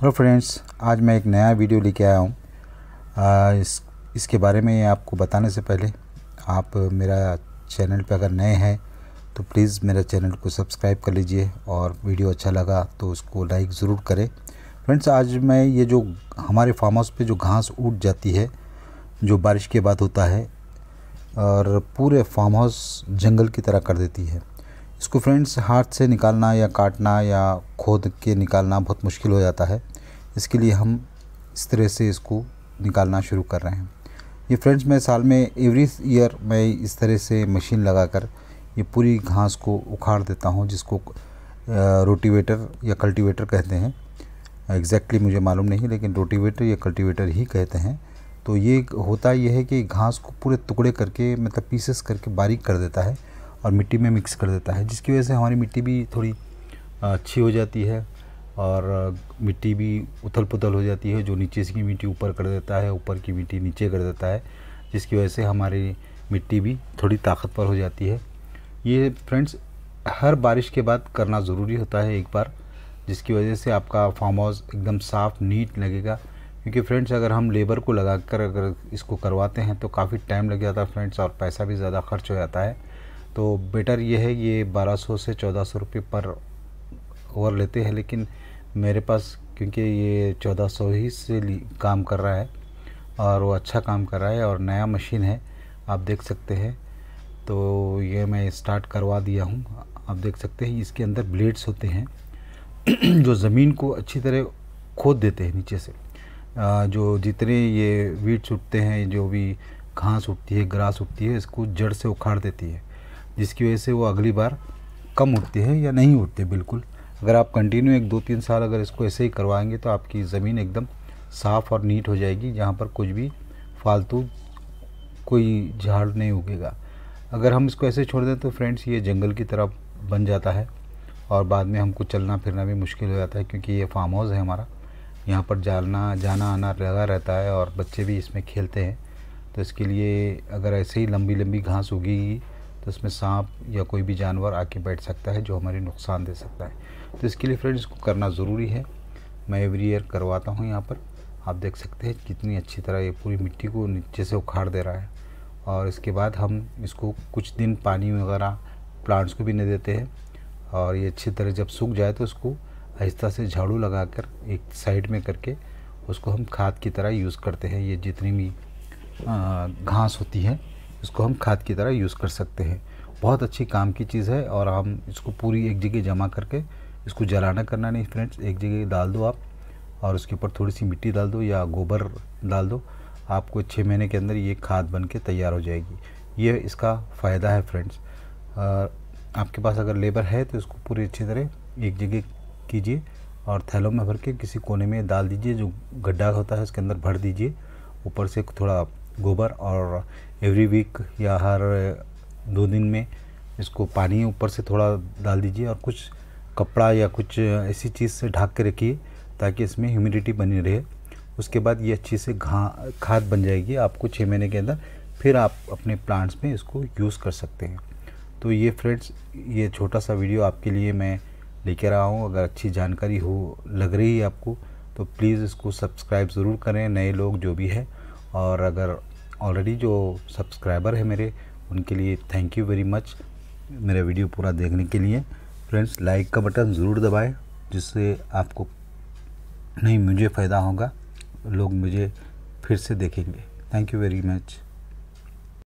hello friends आज मैं एक नया वीडियो लेके आया हूँ इस इसके बारे में आपको बताने से पहले आप मेरा चैनल पर अगर नए हैं तो प्लीज़ मेरा चैनल को सब्सक्राइब कर लीजिए और वीडियो अच्छा लगा तो उसको लाइक ज़रूर करें फ्रेंड्स आज मैं ये जो हमारे फार्म हाउस पर जो घास उठ जाती है जो बारिश के बाद होता है और पूरे फार्म हाउस जंगल की तरह कर देती है इसको फ्रेंड्स हाथ से निकालना या काटना या खोद के निकालना बहुत मुश्किल हो जाता है इसके लिए हम इस तरह से इसको निकालना शुरू कर रहे हैं ये फ्रेंड्स मैं साल में एवरी ईयर मैं इस तरह से मशीन लगाकर ये पूरी घास को उखाड़ देता हूँ जिसको रोटिवेटर या कल्टीवेटर कहते हैं एग्जैक्टली मुझे मालूम नहीं लेकिन रोटिवेटर या कल्टीवेटर ही कहते हैं तो ये होता यह है कि घास को पूरे टुकड़े करके मतलब पीसेस करके बारीक कर देता है और मिट्टी में मिक्स कर देता है जिसकी वजह से हमारी मिट्टी भी थोड़ी अच्छी हो जाती है और मिट्टी भी उथल पुथल हो जाती है जो नीचे की मिट्टी ऊपर कर देता है ऊपर की मिट्टी नीचे कर देता है जिसकी वजह से हमारी मिट्टी भी थोड़ी ताकतवर हो जाती है ये फ्रेंड्स हर बारिश के बाद करना ज़रूरी होता है एक बार जिसकी वजह से आपका फार्म हाउस एकदम साफ़ नीट लगेगा क्योंकि फ्रेंड्स अगर हम लेबर को लगा कर अगर इसको करवाते हैं तो काफ़ी टाइम लग जाता है फ्रेंड्स और पैसा भी ज़्यादा खर्च हो जाता है तो बेटर ये है ये 1200 से 1400 रुपये पर ओवर लेते हैं लेकिन मेरे पास क्योंकि ये 1400 ही से काम कर रहा है और वो अच्छा काम कर रहा है और नया मशीन है आप देख सकते हैं तो ये मैं स्टार्ट करवा दिया हूँ आप देख सकते हैं इसके अंदर ब्लेड्स होते हैं जो ज़मीन को अच्छी तरह खोद देते हैं नीचे से जो जितने ये वीट्स उठते हैं जो भी घास उठती है ग्रास उठती है इसको जड़ से उखाड़ देती है जिसकी वजह से वो अगली बार कम उठते हैं या नहीं उठते बिल्कुल अगर आप कंटिन्यू एक दो तीन साल अगर इसको ऐसे ही करवाएंगे तो आपकी ज़मीन एकदम साफ़ और नीट हो जाएगी जहाँ पर कुछ भी फालतू कोई झाड़ नहीं उगेगा अगर हम इसको ऐसे छोड़ दें तो फ्रेंड्स ये जंगल की तरफ बन जाता है और बाद में हमको चलना फिरना भी मुश्किल हो जाता है क्योंकि ये फार्म हाउस है हमारा यहाँ पर जाना जाना आना लगा रहता है और बच्चे भी इसमें खेलते हैं तो इसके लिए अगर ऐसे ही लंबी लंबी घास उगेगी तो इसमें सांप या कोई भी जानवर आके बैठ सकता है जो हमारे नुकसान दे सकता है तो इसके लिए फ्रेंड्स इसको करना ज़रूरी है मैं एवरी ईयर करवाता हूँ यहाँ पर आप देख सकते हैं कितनी अच्छी तरह ये पूरी मिट्टी को नीचे से उखाड़ दे रहा है और इसके बाद हम इसको कुछ दिन पानी वगैरह प्लांट्स को भी नहीं देते हैं और ये अच्छी तरह जब सूख जाए तो उसको आहिस्ता से झाड़ू लगा कर एक साइड में करके उसको हम खाद की तरह यूज़ करते हैं ये जितनी भी घास होती है इसको हम खाद की तरह यूज़ कर सकते हैं बहुत अच्छी काम की चीज़ है और हम इसको पूरी एक जगह जमा करके इसको जलाना करना नहीं फ्रेंड्स एक जगह डाल दो आप और उसके ऊपर थोड़ी सी मिट्टी डाल दो या गोबर डाल दो आपको छः महीने के अंदर ये खाद बन के तैयार हो जाएगी ये इसका फ़ायदा है फ्रेंड्स आपके पास अगर लेबर है तो इसको पूरी अच्छी तरह एक जगह कीजिए और थैलों में भर के किसी कोने में डाल दीजिए जो गड्ढा होता है उसके अंदर भर दीजिए ऊपर से थोड़ा गोबर और एवरी वीक या हर दो दिन में इसको पानी ऊपर से थोड़ा डाल दीजिए और कुछ कपड़ा या कुछ ऐसी चीज़ से ढाक के रखिए ताकि इसमें ह्यूमिडिटी बनी रहे उसके बाद ये अच्छी से घा खाद बन जाएगी आपको छः महीने के अंदर फिर आप अपने प्लांट्स में इसको यूज़ कर सकते हैं तो ये फ्रेंड्स ये छोटा सा वीडियो आपके लिए मैं लेकर आया हूँ अगर अच्छी जानकारी हो लग रही है आपको तो प्लीज़ इसको सब्सक्राइब ज़रूर करें नए लोग जो भी है और अगर ऑलरेडी जो सब्सक्राइबर है मेरे उनके लिए थैंक यू वेरी मच मेरा वीडियो पूरा देखने के लिए फ्रेंड्स लाइक का बटन ज़रूर दबाएं जिससे आपको नहीं मुझे फ़ायदा होगा लोग मुझे फिर से देखेंगे थैंक यू वेरी मच